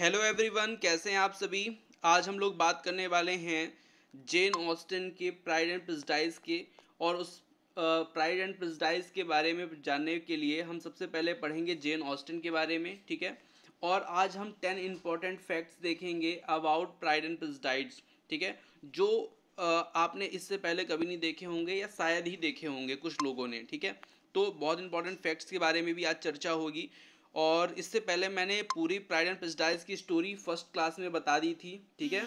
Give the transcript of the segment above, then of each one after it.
Hello everyone कैसे हैं आप सभी आज हम लोग बात करने वाले हैं जेन ऑस्टिन के प्राइड एंड प्रिजडाइज के और उस प्राइड एंड प्रिजडाइज के बारे में जानने के लिए हम सबसे पहले पढ़ेंगे जेन ऑस्टिन के बारे में ठीक है और आज हम टेन इम्पॉर्टेंट फैक्ट्स देखेंगे अबाउट प्राइड एंड प्रिजडाइज ठीक है जो uh, आपने इससे पहले कभी नहीं देखे होंगे या शायद ही देखे होंगे कुछ लोगों ने ठीक है तो बहुत इंपॉर्टेंट फैक्ट्स के बारे में भी आज चर्चा होगी और इससे पहले मैंने पूरी प्राइड एंड प्रेस्टाइज की स्टोरी फर्स्ट क्लास में बता दी थी ठीक है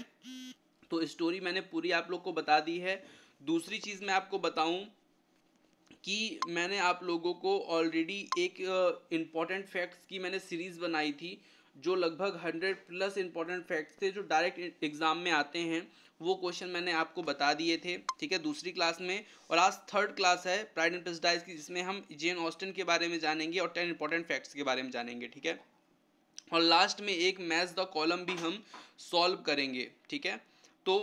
तो स्टोरी मैंने पूरी आप लोग को बता दी है दूसरी चीज़ मैं आपको बताऊं कि मैंने आप लोगों को ऑलरेडी एक इम्पॉर्टेंट uh, फैक्ट्स की मैंने सीरीज़ बनाई थी जो लगभग हंड्रेड प्लस इम्पॉर्टेंट फैक्ट्स थे जो डायरेक्ट एग्ज़ाम में आते हैं वो क्वेश्चन मैंने आपको बता दिए थे ठीक है दूसरी क्लास में और आज थर्ड क्लास है प्राइड एंड प्रेस्टाइज की जिसमें हम जेन ऑस्टन के बारे में जानेंगे और टेन इंपॉर्टेंट फैक्ट्स के बारे में जानेंगे ठीक है और लास्ट में एक मैच द कॉलम भी हम सॉल्व करेंगे ठीक है तो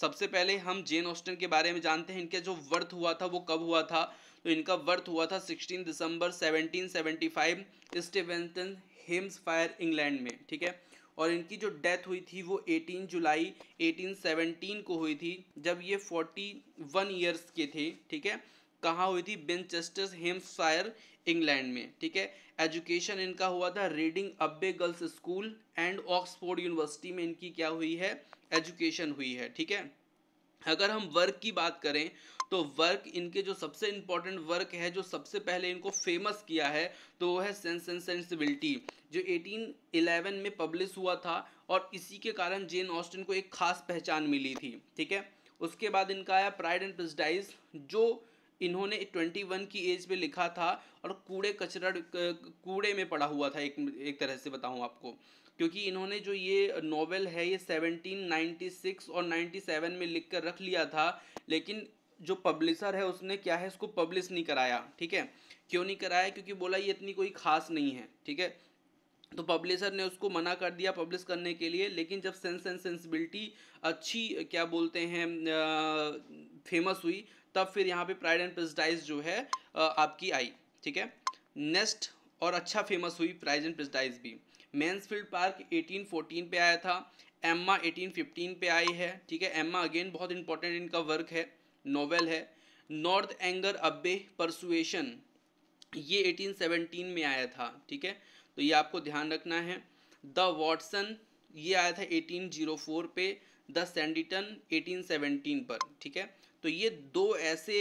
सबसे पहले हम जेन ऑस्टन के बारे में जानते हैं इनका जो वर्थ हुआ था वो कब हुआ था तो इनका वर्थ हुआ था 16 दिसंबर 1775 स्टीवेंसन हेम्स फायर इंग्लैंड में ठीक है और इनकी जो डेथ हुई थी वो 18 जुलाई 1817 को हुई थी जब ये 41 ईयर्स के थे ठीक है कहाँ हुई थी बेंचेस्टर्स हेम्सायर इंग्लैंड में ठीक है एजुकेशन इनका हुआ था Reading Abbey girls school and Oxford University में इनकी क्या हुई है एजुकेशन हुई है ठीक है अगर हम वर्क की बात करें तो वर्क इनके जो सबसे इंपॉर्टेंट वर्क है जो सबसे पहले इनको फेमस किया है तो वो है सेंस एंड सेंसिबिलिटी जो 1811 में पब्लिश हुआ था और इसी के कारण जेन ऑस्टिन को एक खास पहचान मिली थी ठीक है उसके बाद इनका आया प्राइड एंड प्रेजडाइज जो इन्होंने 21 की एज में लिखा था और कूड़े कचरा कूड़े में पड़ा हुआ था एक एक तरह से बताऊँ आपको क्योंकि इन्होंने जो ये नोवेल है ये 1796 और 97 में लिख कर रख लिया था लेकिन जो पब्लिशर है उसने क्या है इसको पब्लिश नहीं कराया ठीक है क्यों नहीं कराया क्योंकि बोला ये इतनी कोई खास नहीं है ठीक है तो पब्लिशर ने उसको मना कर दिया पब्लिश करने के लिए लेकिन जब सेंस एंड सेंसिबिलिटी अच्छी क्या बोलते हैं फेमस हुई तब फिर यहाँ पे प्राइड एंड प्रेजडाइज जो है आपकी आई ठीक है नेक्स्ट और अच्छा फेमस हुई प्राइड एंड प्रेजडाइज भी मैंसफील्ड पार्क 1814 पे आया था एम्मा फिफ्टीन पे आई है ठीक है एम्मा अगेन बहुत इंपॉर्टेंट इनका वर्क है नॉवेल है नॉर्थ एंगर अब्बे परसुएशन ये 1817 में आया था ठीक है तो ये आपको ध्यान रखना है द वॉटसन ये आया था 1804 पे द सेंडिटन 1817 पर ठीक है तो ये दो ऐसे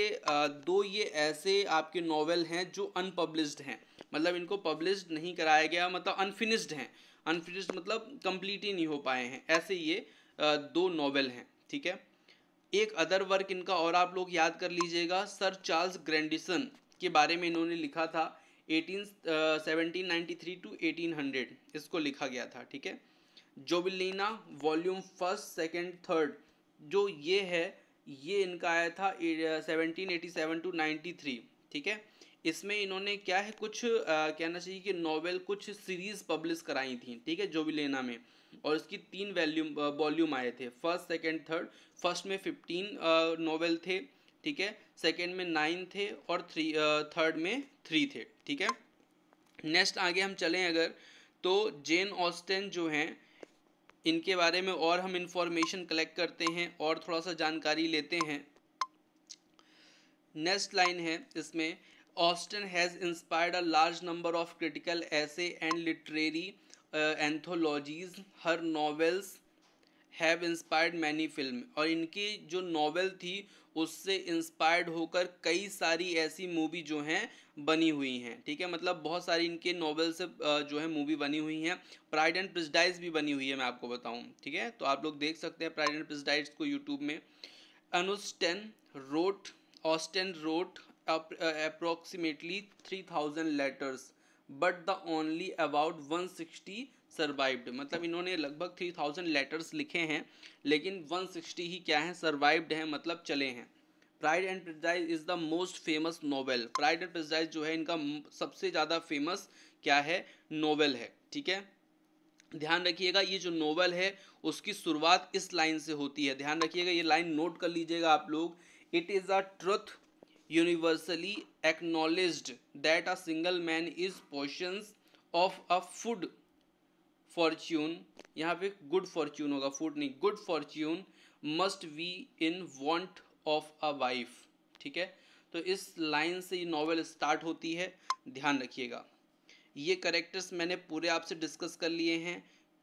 दो ये ऐसे आपके नॉवेल हैं जो अनपब्लिश्ड हैं मतलब इनको पब्लिश्ड नहीं कराया गया मतलब अनफिनिश्ड हैं अनफिनिश्ड मतलब कंप्लीट ही नहीं हो पाए हैं ऐसे ये दो नॉवेल हैं ठीक है एक अदर वर्क इनका और आप लोग याद कर लीजिएगा सर चार्ल्स ग्रैंडिसन के बारे में इन्होंने लिखा था eighteen seventeen ninety three to eighteen hundred इसको लिखा गया था ठीक है Juvenilia volume first second third जो ये है ये इनका आया था seventeen eighty seven to ninety three ठीक है इसमें इन्होंने क्या है कुछ आ, कहना चाहिए कि नोवेल कुछ सीरीज़ पब्लिश कराई थी ठीक है जोबिलीना में और इसकी तीन वैल्यूम वॉल्यूम आए थे फर्स्ट सेकेंड थर्ड फर्स्ट में फिफ्टीन नॉवेल थे ठीक है सेकेंड में नाइन थे और थ्री थर्ड में थ्री थे ठीक है नेक्स्ट आगे हम चलें अगर तो जेन ऑस्टेन जो हैं इनके बारे में और हम इंफॉर्मेशन कलेक्ट करते हैं और थोड़ा सा जानकारी लेते हैं नेक्स्ट लाइन है इसमें Austen has inspired a large number of critical essays and literary anthologies her novels have inspired many film और इनकी जो नॉवेल थी उससे इंस्पायर्ड होकर कई सारी ऐसी मूवी जो हैं बनी हुई हैं ठीक है मतलब बहुत सारी इनके नॉवेल से uh, जो है मूवी बनी हुई हैं प्राइड एंड प्रिजडाइज भी बनी हुई है मैं आपको बताऊं ठीक है तो आप लोग देख सकते हैं प्राइड एंड प्रिजडाइज को यूट्यूब में अनुस्टेन wrote Austen wrote approximately three thousand letters but the only about 160 survived मतलब इन्होंने लगभग 3000 लेटर्स लिखे हैं लेकिन 160 ही क्या है सर्वाइव्ड हैं मतलब चले हैं Pride and Prejudice is the most famous novel Pride and Prejudice जो है इनका सबसे ज़्यादा फेमस क्या है नोवेल है ठीक है ध्यान रखिएगा ये जो नोवेल है उसकी शुरुआत इस लाइन से होती है ध्यान रखिएगा ये लाइन नोट कर लीजिएगा आप लोग it is a truth universally acknowledge that a single man is portion of a food fortune यहाँ पे गुड फॉर्च्यून होगा फूड नहीं good fortune must be in want of a wife ठीक है तो इस लाइन से ये नॉवेल स्टार्ट होती है ध्यान रखिएगा ये करेक्टर्स मैंने पूरे आपसे डिस्कस कर लिए हैं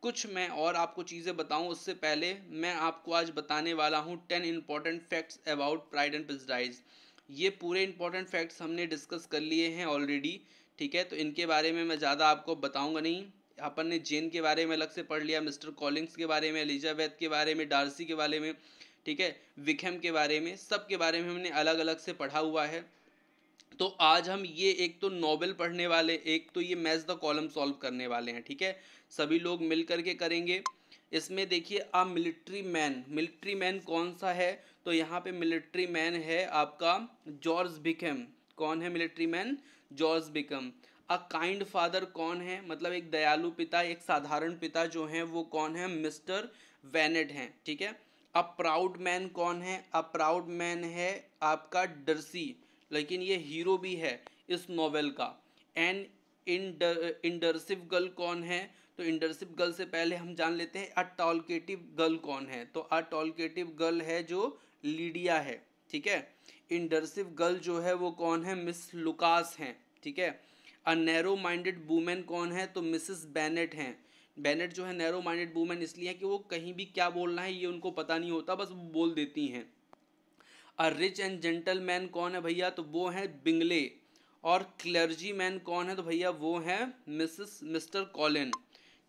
कुछ मैं और आपको चीज़ें बताऊं उससे पहले मैं आपको आज बताने वाला हूं ten important facts about pride and Prejudice ये पूरे इंपॉर्टेंट फैक्ट्स हमने डिस्कस कर लिए हैं ऑलरेडी ठीक है तो इनके बारे में मैं ज़्यादा आपको बताऊँगा नहीं अपन ने जेन के बारे में अलग से पढ़ लिया मिस्टर कॉलिंग्स के बारे में एलिजाबैथ के बारे में डार्सी के बारे में ठीक है विकम के बारे में सब के बारे में हमने अलग अलग से पढ़ा हुआ है तो आज हम ये एक तो नॉवल पढ़ने वाले एक तो ये मैच द कॉलम सॉल्व करने वाले हैं ठीक है सभी लोग मिल करके करेंगे इसमें देखिए a military man military man कौन सा है तो यहाँ पे मिलिट्री मैन है आपका जॉर्ज बिकम कौन है military man George Wickham a kind father कौन है मतलब एक दयालु पिता एक साधारण पिता जो हैं वो कौन है मिस्टर वेनेट हैं ठीक है अ प्राउड मैन कौन है अ प्राउड मैन है आपका डरसी लेकिन ये हीरो भी है इस नॉवेल का एंड इंडरसिव गर्ल कौन है तो इंडरसिव गर्ल से पहले हम जान लेते हैं अ टॉलकेटिव गर्ल कौन है तो अ टॉलकेटिव गर्ल है जो लीडिया है ठीक है इंडर्सिव गर्ल जो है वो कौन है मिस लुकास हैं ठीक है अ नैरो माइंडेड वूमेन कौन है तो मिसिस बैनेट हैं बैनेट जो है नैरो माइंडेड वूमेन इसलिए है कि वो कहीं भी क्या बोलना है ये उनको पता नहीं होता बस वो बोल देती हैं a rich and gentleman कौन है भैया तो वो हैं बिंगले और क्लर्जी मैन कौन है तो भैया वो हैं मिसिस मिस्टर कॉलिन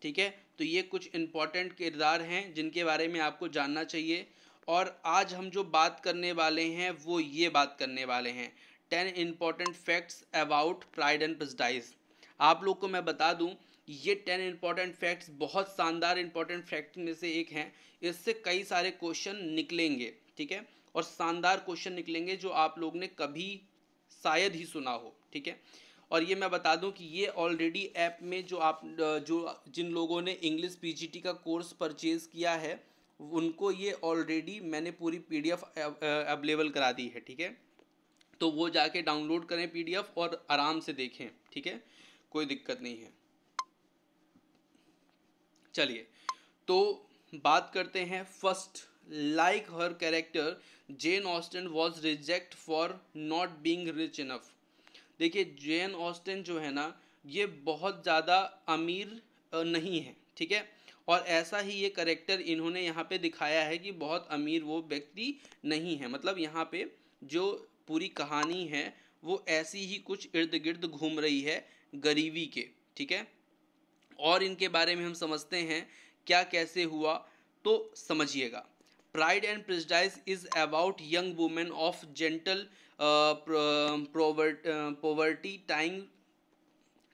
ठीक है तो ये कुछ इंपॉर्टेंट किरदार हैं जिनके बारे में आपको जानना चाहिए और आज हम जो बात करने वाले हैं वो ये बात करने वाले हैं ten important facts about pride and Prejudice आप लोग को मैं बता दूं ये टेन इम्पॉर्टेंट फैक्ट्स बहुत शानदार इम्पॉर्टेंट फैक्ट में से एक हैं इससे कई सारे क्वेश्चन निकलेंगे ठीक है और शानदार क्वेश्चन निकलेंगे जो आप लोग ने कभी शायद ही सुना हो ठीक है और ये मैं बता दूं कि ये ऑलरेडी ऐप में जो आप जो जिन लोगों ने इंग्लिश पीजीटी का कोर्स परचेज़ किया है उनको ये ऑलरेडी मैंने पूरी पीडीएफ अवेलेबल करा दी है ठीक है तो वो जाके डाउनलोड करें पीडीएफ और आराम से देखें ठीक है कोई दिक्कत नहीं है चलिए तो बात करते हैं first like her character Jane Austen was reject for not being rich enough देखिए जेन ऑस्टन जो है ना ये बहुत ज़्यादा अमीर नहीं है ठीक है और ऐसा ही ये करेक्टर इन्होंने यहाँ पे दिखाया है कि बहुत अमीर वो व्यक्ति नहीं है मतलब यहाँ पे जो पूरी कहानी है वो ऐसी ही कुछ इर्द गिर्द घूम रही है गरीबी के ठीक है और इनके बारे में हम समझते हैं क्या कैसे हुआ तो समझिएगा Pride and Prejudice is about young women of gentle poverty time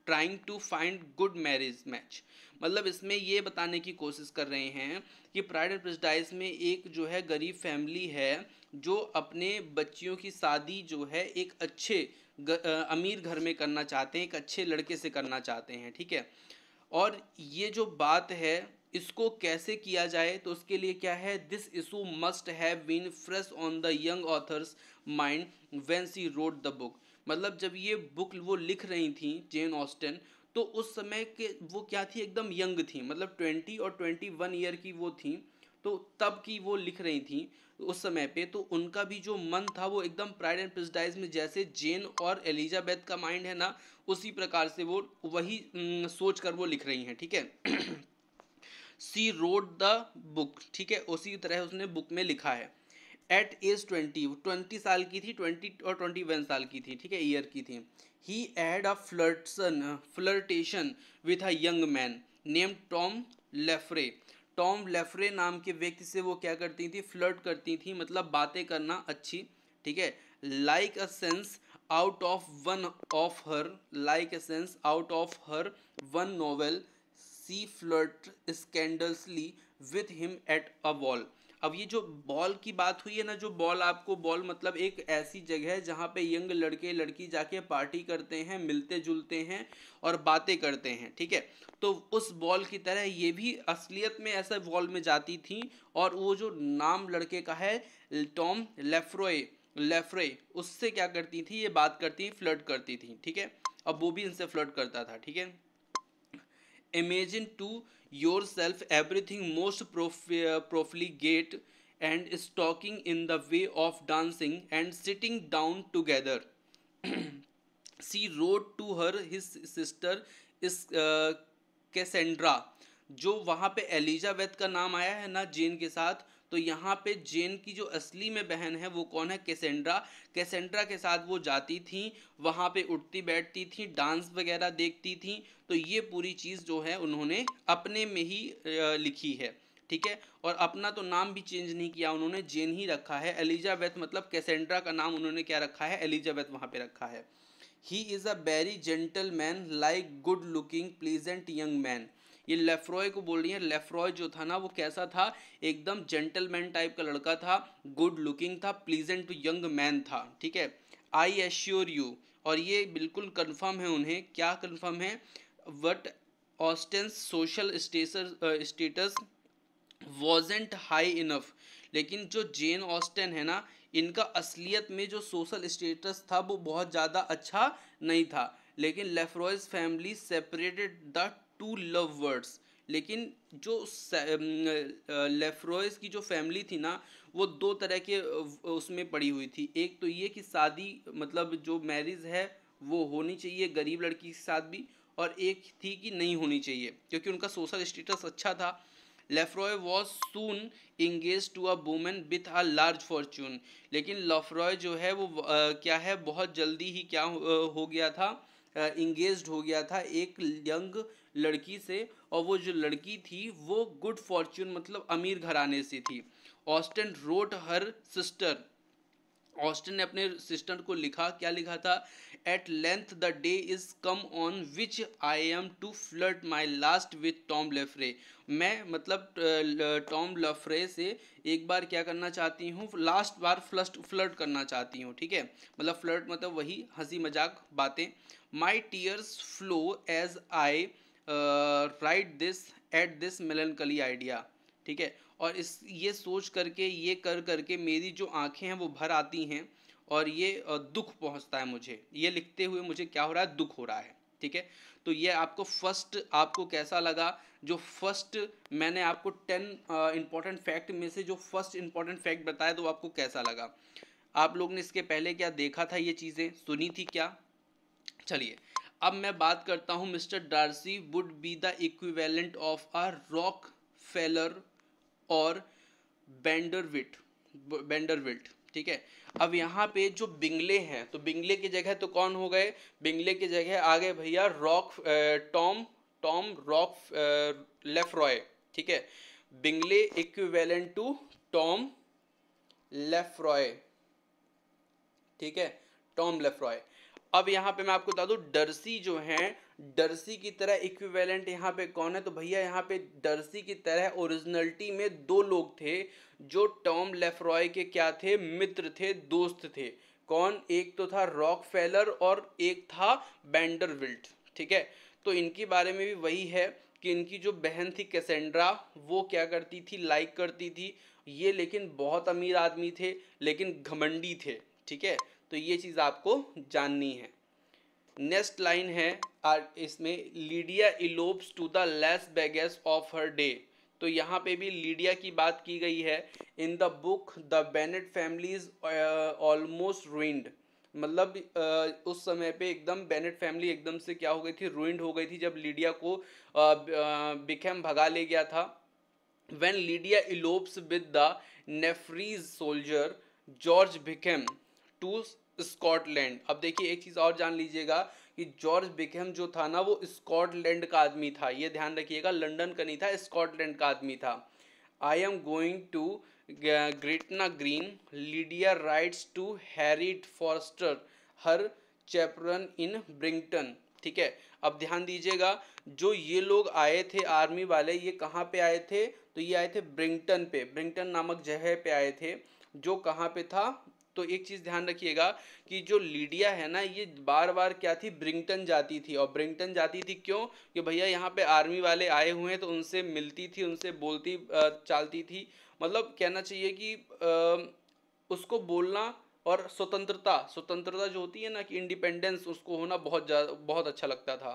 trying to find good marriage match मतलब इसमें ये बताने की कोशिश कर रहे हैं कि प्राइड एंड प्रेस्टाइज में एक जो है गरीब फैमिली है जो अपने बच्चियों की शादी जो है एक अच्छे ग, आ, अमीर घर में करना चाहते हैं एक अच्छे लड़के से करना चाहते हैं ठीक है और ये जो बात है इसको कैसे किया जाए तो उसके लिए क्या है this issue must have been fresh on the young author's mind when she wrote the book मतलब जब ये बुक वो लिख रही थी जेन ऑस्टन तो उस समय के वो क्या थी एकदम यंग थी मतलब ट्वेंटी और ट्वेंटी वन ईयर की वो थी तो तब की वो लिख रही थी उस समय पे तो उनका भी जो मन था वो एकदम प्राइड एंड प्रिस्टाइज में जैसे जेन और एलिजाबेथ का माइंड है ना उसी प्रकार से वो वही सोच कर वो लिख रही हैं ठीक है सी रोड द बुक ठीक है उसी तरह उसने बुक में लिखा है एट एज ट्वेंटी ट्वेंटी साल की थी ट्वेंटी और ट्वेंटी वन साल की थी ठीक है ईयर की थी he had a flirtation, flirtation with a young man named Tom Lefray. Tom Lefroy नाम के व्यक्ति से वो क्या करती थी फ्लर्ट करती थी मतलब बातें करना अच्छी ठीक है like a sense out of one of her like a sense out of her one novel she flirt scandalously with him at a ball अब ये जो बॉल की बात हुई है ना जो बॉल आपको बॉल मतलब एक ऐसी जगह है जहाँ पे यंग लड़के लड़की जाके पार्टी करते हैं मिलते जुलते हैं और बातें करते हैं ठीक है तो उस बॉल की तरह ये भी असलियत में ऐसे बॉल में जाती थी और वो जो नाम लड़के का है टॉम लेफ्रोए लेफ्रे उससे क्या करती थी ये बात करती फ्लड करती थी ठीक है अब वो भी इनसे फ्लड करता था ठीक है imagine to your self everything most profligate and shocking in the way of dancing and sitting down together she wrote to her his sister is Cassandra जो वहाँ पे एलिजाबेथ का नाम आया है ना जेन के साथ तो यहाँ पे जेन की जो असली में बहन है वो कौन है कैसेंड्रा कैसेंड्रा के साथ वो जाती थी वहाँ पे उठती बैठती थी डांस वगैरह देखती थी तो ये पूरी चीज़ जो है उन्होंने अपने में ही लिखी है ठीक है और अपना तो नाम भी चेंज नहीं किया उन्होंने जेन ही रखा है एलिजाबैथ मतलब कैसेंड्रा का नाम उन्होंने क्या रखा है एलिजाबैथ वहाँ पर रखा है he is a very gentleman like good looking pleasant young man ये लेफ्रॉय को बोल रही है लेफ्रॉय जो था ना वो कैसा था एकदम जेंटलमैन टाइप का लड़का था गुड लुकिंग था प्लीजेंट टू यंग मैन था ठीक है आई एश्योर यू और ये बिल्कुल कन्फर्म है उन्हें क्या कन्फर्म है what Austen's social status wasn't high enough लेकिन जो जेन ऑस्टेन है ना इनका असलियत में जो सोशल स्टेटस था वो बहुत ज़्यादा अच्छा नहीं था लेकिन Lefroy's family separated the two love birds लेकिन जो लेफ्रोइस की जो फैमिली थी ना वो दो तरह के उसमें पड़ी हुई थी एक तो ये कि शादी मतलब जो मैरिज है वो होनी चाहिए गरीब लड़की के साथ भी और एक थी कि नहीं होनी चाहिए क्योंकि उनका सोशल स्टेटस अच्छा था Lefroy was soon engage to a woman with a large fortune लेकिन लेफ्रॉय जो है वो आ, क्या है बहुत जल्दी ही क्या हो, हो गया था इंगेज हो गया था एक यंग लड़की से और वो जो लड़की थी वो गुड फॉर्च्यून मतलब अमीर घराने से थी Austen wrote her sister Austen ने अपने सिस्टर को लिखा क्या लिखा था at length the day is come on which I am to flirt my last with Tom Lefroy मैं मतलब टॉम लफरे से एक बार क्या करना चाहती हूँ लास्ट बार फ्लस्ट फ्लर्ट करना चाहती हूँ ठीक है मतलब फ्लर्ट मतलब वही हंसी मजाक बातें my tears flow as I write this at this melancholy idea ठीक है और इस ये सोच करके ये कर करके मेरी जो आंखें हैं वो भर आती हैं और ये uh, दुख पहुंचता है मुझे ये लिखते हुए मुझे क्या हो रहा है दुख हो रहा है ठीक है तो ये आपको फर्स्ट आपको कैसा लगा जो फर्स्ट मैंने आपको टेन इंपॉर्टेंट फैक्ट में से जो फर्स्ट इंपॉर्टेंट फैक्ट बताया तो आपको कैसा लगा आप लोग ने इसके पहले क्या देखा था ये चीज़ें सुनी थी क्या चलिए अब मैं बात करता हूँ Mr Darcy would be the equivalent of a Rockefeller और बेंडरविट बेंडरविल्ट ठीक है अब यहाँ पे जो बिंगले हैं तो बिंगले की जगह तो कौन हो गए बिंगले की जगह आ गए भैया rock Tom Tom rock Lefroy ठीक है Bingley equivalent to Tom Lefroy ठीक है टॉम लेफ्रॉय अब यहाँ पे मैं आपको बता दूँ डरसी जो है डरसी की तरह इक्विवेलेंट यहाँ पे कौन है तो भैया यहाँ पे डरसी की तरह ओरिजिनलिटी में दो लोग थे जो टॉम लेफ्रॉय के क्या थे मित्र थे दोस्त थे कौन एक तो था रॉक फेलर और एक था बैंडरविल्ट ठीक है तो इनके बारे में भी वही है कि इनकी जो बहन थी कैसेंड्रा वो क्या करती थी लाइक करती थी ये लेकिन बहुत अमीर आदमी थे लेकिन घमंडी थे ठीक है तो ये चीज़ आपको जाननी है नेक्स्ट लाइन है इसमें Lydia elopes to the Las Vegas of her day तो यहाँ पे भी लीडिया की बात की गई है in the book the Bennet family almost ruined मतलब उस समय पे एकदम बेनेट फैमिली एकदम से क्या हो गई थी रुइंड हो गई थी जब लीडिया को बिखेम भगा ले गया था when Lydia elopes with the nefarious soldier George Bickham to Scotland अब देखिए एक चीज़ और जान लीजिएगा कि जॉर्ज बिकहम जो था ना वो स्कॉटलैंड का आदमी था ये ध्यान रखिएगा लंदन का नहीं था स्कॉटलैंड का आदमी था I am going to Gretna Green Lydia writes to Harriet Forster her chaperone in Brighton ठीक है अब ध्यान दीजिएगा जो ये लोग आए थे आर्मी वाले ये कहाँ पे आए थे तो ये आए थे ब्रिंगटन पे ब्रिंगटन नामक जगह पे आए थे जो कहाँ पे था तो एक चीज़ ध्यान रखिएगा कि जो लीडिया है ना ये बार बार क्या थी ब्रिंगटन जाती थी और ब्रिंगटन जाती थी क्यों कि भैया यहाँ पे आर्मी वाले आए हुए हैं तो उनसे मिलती थी उनसे बोलती चालती थी मतलब कहना चाहिए कि उसको बोलना और स्वतंत्रता स्वतंत्रता जो होती है ना कि इंडिपेंडेंस उसको होना बहुत बहुत अच्छा लगता था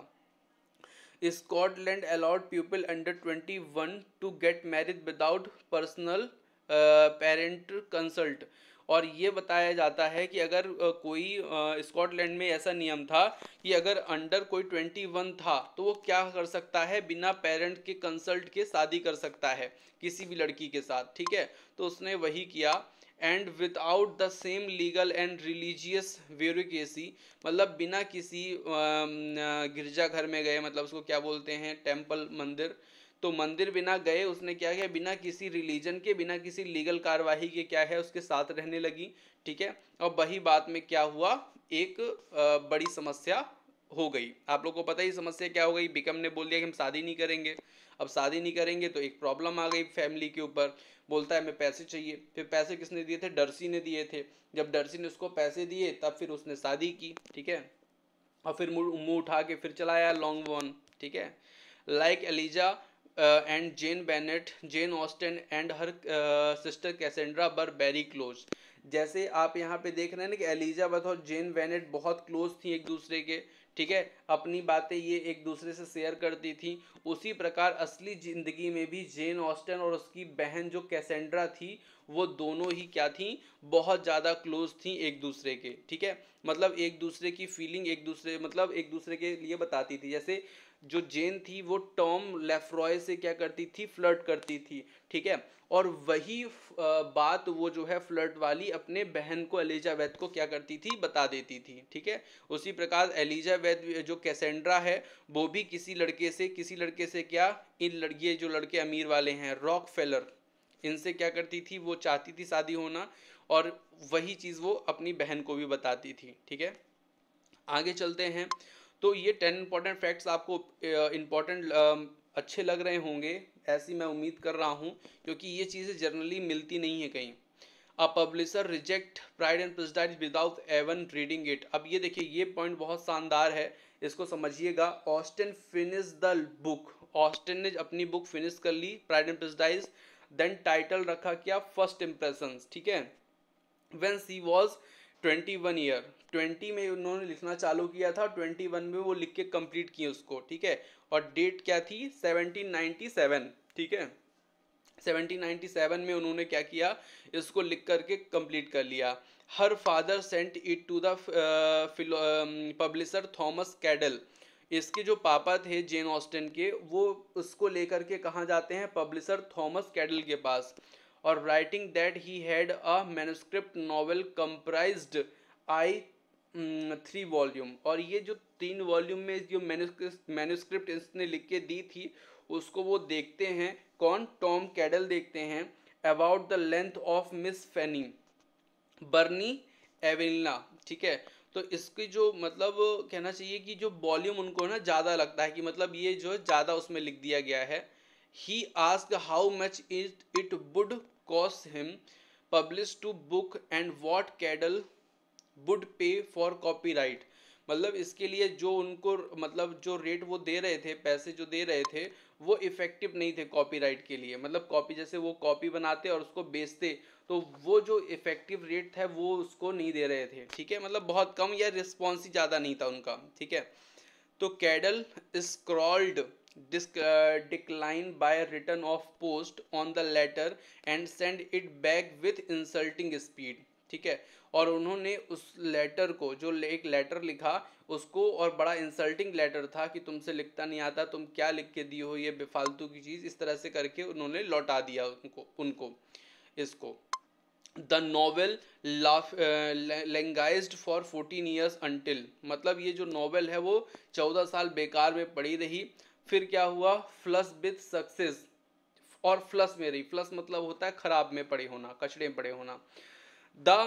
Scotland allowed people under twenty one to get married without personal parent consult और ये बताया जाता है कि अगर कोई स्कॉटलैंड में ऐसा नियम था कि अगर अंडर कोई ट्वेंटी वन था तो वो क्या कर सकता है बिना पेरेंट के कंसल्ट के शादी कर सकता है किसी भी लड़की के साथ ठीक है तो उसने वही किया and without the same legal and religious bureaucracy मतलब बिना किसी गिरजाघर में गए मतलब उसको क्या बोलते हैं टेम्पल मंदिर तो मंदिर बिना गए उसने क्या किया बिना किसी रिलीजन के बिना किसी लीगल कार्यवाही के क्या है उसके साथ रहने लगी ठीक है और वही बात में क्या हुआ एक बड़ी समस्या हो गई आप लोग को पता ही समस्या क्या हो गई बिकम ने बोल दिया कि हम शादी नहीं करेंगे अब शादी नहीं करेंगे तो एक प्रॉब्लम आ गई फैमिली के ऊपर बोलता है हमें पैसे चाहिए फिर पैसे किसने दिए थे डरसी ने दिए थे जब डरसी ने उसको पैसे दिए तब फिर उसने शादी की ठीक है और फिर मुँह उठा के फिर चलाया लॉन्ग वन ठीक है like Eliza and Jane Bennet Jane Austen and her sister Cassandra were very close जैसे आप यहाँ पे देख रहे हैं ना कि एलिजाबेथ और जेन बेनेट बहुत क्लोज थी एक दूसरे के ठीक है अपनी बातें ये एक दूसरे से शेयर करती थी उसी प्रकार असली ज़िंदगी में भी जेन ऑस्टन और उसकी बहन जो कैसेंड्रा थी वो दोनों ही क्या थी बहुत ज़्यादा क्लोज थी एक दूसरे के ठीक है मतलब एक दूसरे की फीलिंग एक दूसरे मतलब एक दूसरे के लिए बताती थी जैसे जो जेन थी वो टॉम लेफ्रॉय से क्या करती थी फ्लर्ट करती थी ठीक है और वही बात वो जो है फ्लर्ट वाली अपने बहन को एलिजाबेथ को क्या करती थी बता देती थी ठीक है उसी प्रकार एलिजाबेथ जो कैसेंड्रा है वो भी किसी लड़के से किसी लड़के से क्या इन लड़के जो लड़के अमीर वाले हैं रॉक फेलर इनसे क्या करती थी वो चाहती थी शादी होना और वही चीज़ वो अपनी बहन को भी बताती थी ठीक है आगे चलते हैं तो ये टेन इंपॉर्टेंट फैक्ट्स आपको इम्पॉर्टेंट अच्छे लग रहे होंगे ऐसी मैं उम्मीद कर रहा हूँ क्योंकि ये चीज़ें जनरली मिलती नहीं है कहीं a publisher reject Pride and Prejudice without even reading it अब ये देखिए ये पॉइंट बहुत शानदार है इसको समझिएगा Austen finish the book Austen ने अपनी बुक फिनिश कर ली Pride and Prejudice then title रखा क्या फर्स्ट इम्प्रेशन ठीक है when she was twenty one year twenty में उन्होंने लिखना चालू किया था ट्वेंटी वन में वो लिख के कंप्लीट किए उसको ठीक है और डेट क्या थी सेवनटीन नाइन्टी सेवन ठीक है सेवनटीन नाइन्टी सेवन में उन्होंने क्या किया इसको लिख करके कंप्लीट कर लिया her father sent it to the publisher Thomas Cadell इसके जो पापा थे जेन ऑस्टन के वो उसको लेकर के कहाँ जाते हैं पब्लिशर थॉमस कैडल के पास और writing that he had a manuscript novel comprised in three volume और ये जो तीन वॉल्यूम में जो मैनुस्क्रिप्ट इसने लिख के दी थी उसको वो देखते हैं कौन टॉम कैडल देखते हैं about the length of Miss Fanny Burney Evelina ठीक है तो इसकी जो मतलब कहना चाहिए कि जो वॉल्यूम उनको ना ज़्यादा लगता है कि मतलब ये जो ज़्यादा उसमें लिख दिया गया है he ask how much is it would cost him publish to book and what Cadell would pay for copyright मतलब इसके लिए जो उनको मतलब जो रेट वो दे रहे थे पैसे जो दे रहे थे वो इफ़ेक्टिव नहीं थे कॉपीराइट के लिए मतलब कॉपी जैसे वो कॉपी बनाते और उसको बेचते तो वो जो इफ़ेक्टिव रेट था वो उसको नहीं दे रहे थे ठीक है मतलब बहुत कम या रिस्पॉन्स ही ज़्यादा नहीं था उनका ठीक है तो Cadell scrawled disc, uh, decline by return of post on the letter and send it back with insulting speed ठीक है और उन्होंने उस लेटर को जो एक लेटर लिखा उसको और बड़ा इंसल्टिंग लेटर था कि तुमसे लिखता नहीं आता तुम क्या लिख के दिए हो ये बेफालतू की चीज़ इस तरह से करके उन्होंने लौटा दिया उनको उनको इसको the laugh languished for fourteen years until मतलब ये जो नावल है वो चौदह साल बेकार में पड़ी रही फिर क्या हुआ फ्लस विथ सक्सेस और फ्लस में रही फ्लस मतलब होता है खराब में पड़े होना कचड़े में पड़े होना the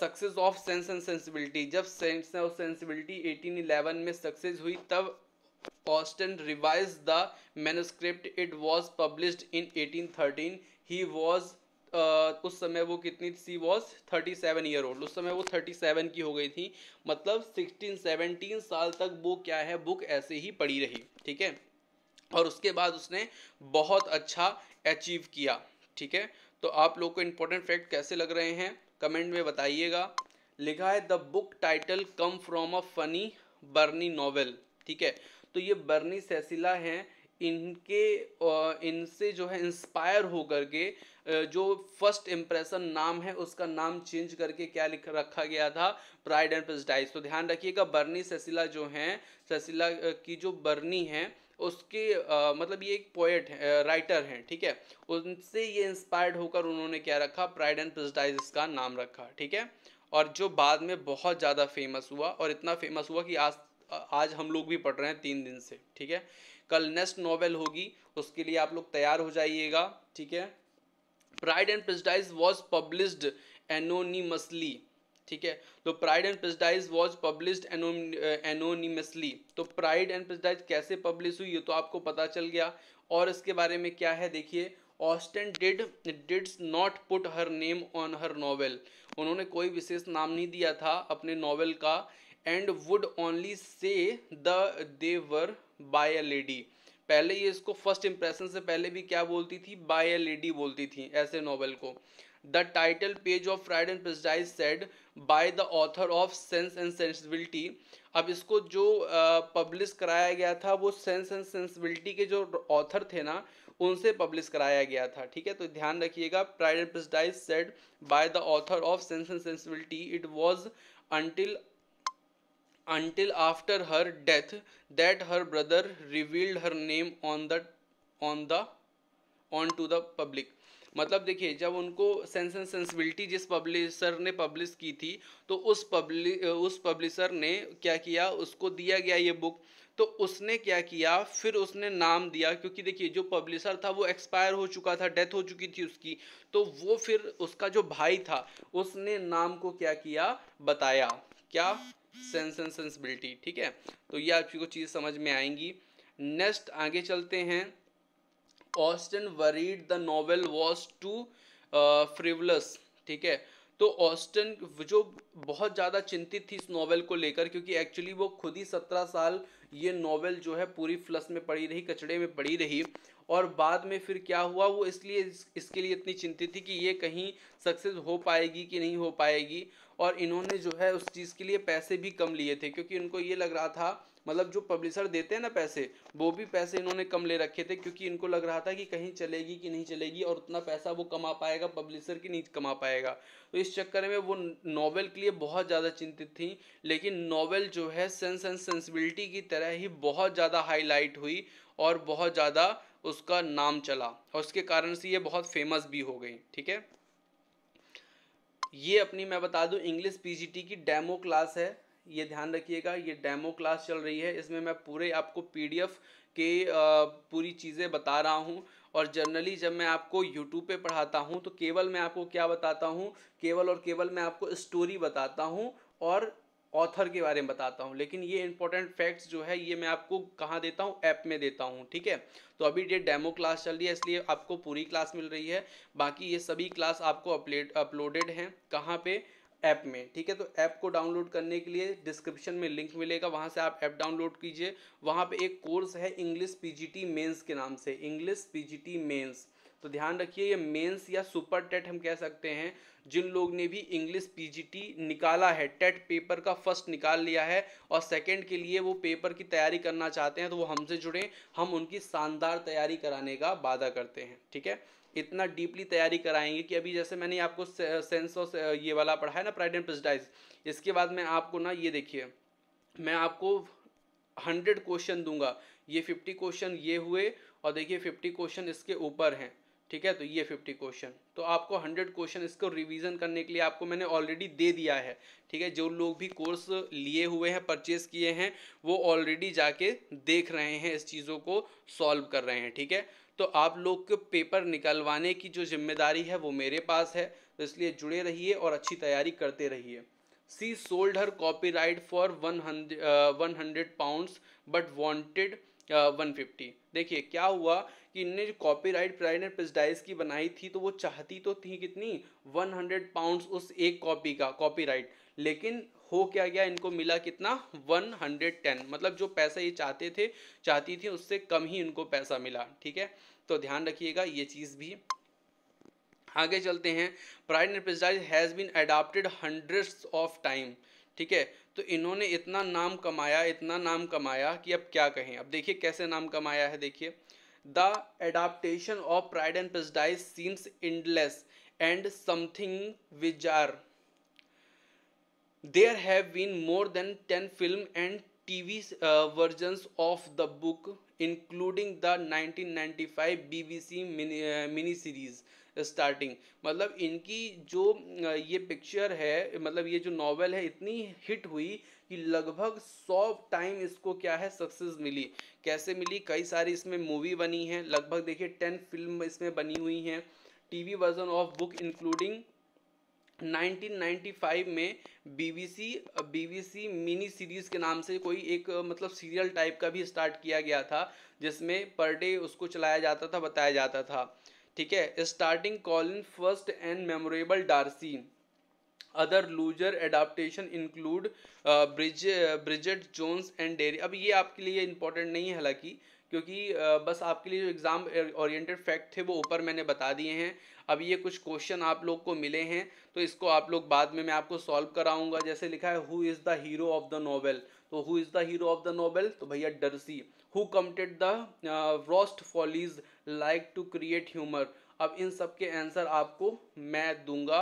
success of Sense and Sensibility जब सेंस ऑफ सेंसिबिलिटी 1811 में सक्सेस हुई तब Austen revise the manuscript it was published in 1813 he was Uh, उस समय वो कितनी she was thirty seven year old उस समय वो थर्टी सेवन की हो गई थी मतलब सिक्सटीन सेवनटीन साल तक वो क्या है बुक ऐसे ही पड़ी रही ठीक है और उसके बाद उसने बहुत अच्छा अचीव किया ठीक है तो आप लोग को इम्पोर्टेंट फैक्ट कैसे लग रहे हैं कमेंट में बताइएगा लिखा है the book title come from a Fanny Burney novel ठीक है तो ये बर्नी सेसिला हैं इनके इनसे जो है इंस्पायर होकर के जो फर्स्ट इम्प्रेशन नाम है उसका नाम चेंज करके क्या लिख रखा गया था प्राइड एंड प्रेस्टाइज तो ध्यान रखिएगा बर्नी ससिला जो हैं ससिला की जो बर्नी है उसके आ, मतलब ये एक पोएट है राइटर हैं ठीक है उनसे ये इंस्पायर्ड होकर उन्होंने क्या रखा प्राइड एंड प्रेस्टाइज का नाम रखा ठीक है और जो बाद में बहुत ज़्यादा फेमस हुआ और इतना फेमस हुआ कि आज आज हम लोग भी पढ़ रहे हैं तीन दिन से ठीक है कल नेक्स्ट नॉवेल होगी उसके लिए आप लोग तैयार हो जाइएगा ठीक है pride and Prejudice was published anonymously ठीक है तो Pride and Prejudice was published anonymously तो प्राइड एंड प्रेस्टाइज कैसे पब्लिश हुई ये तो आपको पता चल गया और इसके बारे में क्या है देखिए Austen did did not put her name on her novel उन्होंने कोई विशेष नाम नहीं दिया था अपने नॉवेल का and would only say the there by a lady पहले ये इसको फर्स्ट इंप्रेशन से पहले भी क्या बोलती थी बाय ए लेडी बोलती थी ऐसे नॉवल को the title page of Pride and Prejudice said by the author of Sense and Sensibility अब इसको जो पब्लिश कराया गया था वो सेंस एंड सेंसिबिलिटी के जो ऑथर थे ना उनसे पब्लिश कराया गया था ठीक है तो ध्यान रखिएगा Pride and Prejudice said by the author of Sense and Sensibility it was until until after her death that her brother revealed her name on the on the on to the public मतलब देखिए जब उनको Sense and Sensibility जिस publisher ने publish की थी तो उस पब्लि उस पब्लिशर ने क्या किया उसको दिया गया ये बुक तो उसने क्या किया फिर उसने नाम दिया क्योंकि देखिए जो पब्लिशर था वो एक्सपायर हो चुका था डेथ हो चुकी थी उसकी तो वो फिर उसका जो भाई था उसने नाम को क्या किया बताया क्या सेंस एंड सेंसिबिलिटी ठीक है तो ये आपकी को चीज़ समझ में आएंगी नेक्स्ट आगे चलते हैं Austen worried the novel was too frivolous ठीक है तो ऑस्टन जो बहुत ज़्यादा चिंतित थी इस नॉवेल को लेकर क्योंकि एक्चुअली वो खुद ही सत्रह साल ये नॉवेल जो है पूरी फ्लस में पड़ी रही कचड़े में पड़ी रही और बाद में फिर क्या हुआ वो इसलिए इस, इसके लिए इतनी चिंतित थी कि ये कहीं सक्सेस हो पाएगी कि नहीं हो पाएगी और इन्होंने जो है उस चीज़ के लिए पैसे भी कम लिए थे क्योंकि उनको ये लग रहा था मतलब जो पब्लिशर देते हैं ना पैसे वो भी पैसे इन्होंने कम ले रखे थे क्योंकि इनको लग रहा था कि कहीं चलेगी कि नहीं चलेगी और उतना पैसा वो कमा पाएगा पब्लिशर की नहीं कमा पाएगा तो इस चक्कर में वो नॉवेल के लिए बहुत ज़्यादा चिंतित थी लेकिन नॉवेल जो है सेंस एंड सेंसिबिलिटी की तरह ही बहुत ज़्यादा हाईलाइट हुई और बहुत ज़्यादा उसका नाम चला और उसके कारण से ये बहुत फेमस भी हो गई ठीक है ये अपनी मैं बता दूं इंग्लिश पीजीटी की डेमो क्लास है ये ध्यान रखिएगा ये डेमो क्लास चल रही है इसमें मैं पूरे आपको पीडीएफ के पूरी चीज़ें बता रहा हूँ और जनरली जब मैं आपको यूट्यूब पे पढ़ाता हूँ तो केवल मैं आपको क्या बताता हूँ केवल और केवल मैं आपको स्टोरी बताता हूँ और ऑथर के बारे में बताता हूँ लेकिन ये इंपॉर्टेंट फैक्ट्स जो है ये मैं आपको कहाँ देता हूँ ऐप में देता हूँ ठीक है तो अभी ये डेमो क्लास चल रही है इसलिए आपको पूरी क्लास मिल रही है बाकी ये सभी क्लास आपको अपलेट अपलोडेड हैं कहाँ पे ऐप में ठीक है तो ऐप को डाउनलोड करने के लिए डिस्क्रिप्शन में लिंक मिलेगा वहाँ से आप ऐप डाउनलोड कीजिए वहाँ पे एक कोर्स है इंग्लिश पीजीटी मेंस के नाम से इंग्लिश पीजीटी मेंस तो ध्यान रखिए ये मेंस या सुपर टेट हम कह सकते हैं जिन लोग ने भी इंग्लिश पीजीटी निकाला है टेट पेपर का फर्स्ट निकाल लिया है और सेकंड के लिए वो पेपर की तैयारी करना चाहते हैं तो वो हमसे जुड़े हम उनकी शानदार तैयारी कराने का वादा करते हैं ठीक है इतना डीपली तैयारी कराएंगे कि अभी जैसे मैंने आपको सेंस ऑफ ये वाला पढ़ा है ना प्राइड एंड प्रेजडाइज इसके बाद मैं आपको ना ये देखिए मैं आपको हंड्रेड क्वेश्चन दूंगा ये फिफ्टी क्वेश्चन ये हुए और देखिए फिफ्टी क्वेश्चन इसके ऊपर हैं ठीक है तो ये फिफ्टी क्वेश्चन तो आपको हंड्रेड क्वेश्चन इसको रिवीजन करने के लिए आपको मैंने ऑलरेडी दे दिया है ठीक है जो लोग भी कोर्स लिए हुए हैं परचेज किए हैं वो ऑलरेडी जाके देख रहे हैं इस चीज़ों को सॉल्व कर रहे हैं ठीक है तो आप लोग के पेपर निकलवाने की जो जिम्मेदारी है वो मेरे पास है तो इसलिए जुड़े रहिए और अच्छी तैयारी करते रहिए she sold her copyright for one hundred one hundred pounds but wanted one fifty देखिए क्या हुआ कि इनने जो राइट प्राइड एंड प्रेजडाइज की बनाई थी तो वो चाहती तो थी कितनी वन हंड्रेड पाउंड उस एक कॉपी का कॉपीराइट लेकिन हो क्या गया इनको मिला कितना वन हंड्रेड टेन मतलब जो पैसा ये चाहते थे चाहती थी उससे कम ही इनको पैसा मिला ठीक है तो ध्यान रखिएगा ये चीज़ भी आगे चलते हैं Pride and Prejudice has been adapted hundreds of time ठीक है तो इन्होंने इतना नाम कमाया इतना नाम कमाया कि अब क्या कहें अब देखिए कैसे नाम कमाया है देखिए the adaptation of Pride and Prejudice seems endless and something which are there have been more than ten film and TV versions of the book including the 1995 BBC mini series starting मतलब इनकी जो ये picture है मतलब ये जो novel है इतनी हिट हुई कि लगभग सौ टाइम इसको क्या है सक्सेस मिली कैसे मिली कई सारी इसमें मूवी बनी है लगभग देखिए टेन फिल्म इसमें बनी हुई हैं TV version of book including 1995 में बीबीसी बीबीसी मिनी सीरीज़ के नाम से कोई एक मतलब सीरियल टाइप का भी स्टार्ट किया गया था जिसमें पर डे उसको चलाया जाता था बताया जाता था ठीक है starting Colin Firth and memorable Darcy other looser adaptation include Bridge Bridget Jones and Diary अब ये आपके लिए इंपॉर्टेंट नहीं है हालांकि क्योंकि बस आपके लिए जो एग्ज़ाम ओरिएंटेड फैक्ट थे वो ऊपर मैंने बता दिए हैं अब ये कुछ क्वेश्चन आप लोग को मिले हैं तो इसको आप लोग बाद में मैं आपको सॉल्व कराऊंगा जैसे लिखा है who is the hero of the novel तो who is the hero of the novel तो भैया Darcy who committed the worst follies like to create humour अब इन सब के आंसर आपको मैं दूंगा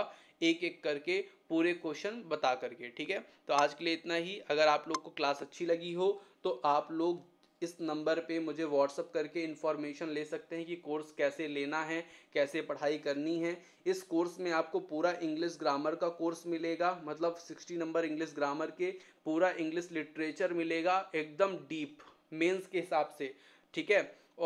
एक एक करके पूरे क्वेश्चन बता करके ठीक है तो आज के लिए इतना ही अगर आप लोग को क्लास अच्छी लगी हो तो आप लोग इस नंबर पे मुझे व्हाट्सअप करके इन्फॉर्मेशन ले सकते हैं कि कोर्स कैसे लेना है कैसे पढ़ाई करनी है इस कोर्स में आपको पूरा इंग्लिश ग्रामर का कोर्स मिलेगा मतलब सिक्सटी नंबर इंग्लिश ग्रामर के पूरा इंग्लिश लिटरेचर मिलेगा एकदम डीप मेंस के हिसाब से ठीक है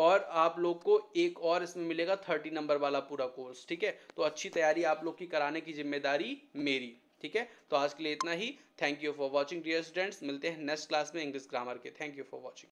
और आप लोग को एक और इसमें मिलेगा थर्टी नंबर वाला पूरा कोर्स ठीक है तो अच्छी तैयारी आप लोग की कराने की जिम्मेदारी मेरी ठीक है तो आज के लिए इतना ही thank you for watching dear students मिलते हैं नेक्स्ट क्लास में इंग्लिश ग्रामर के थैंक यू फॉर वॉचिंग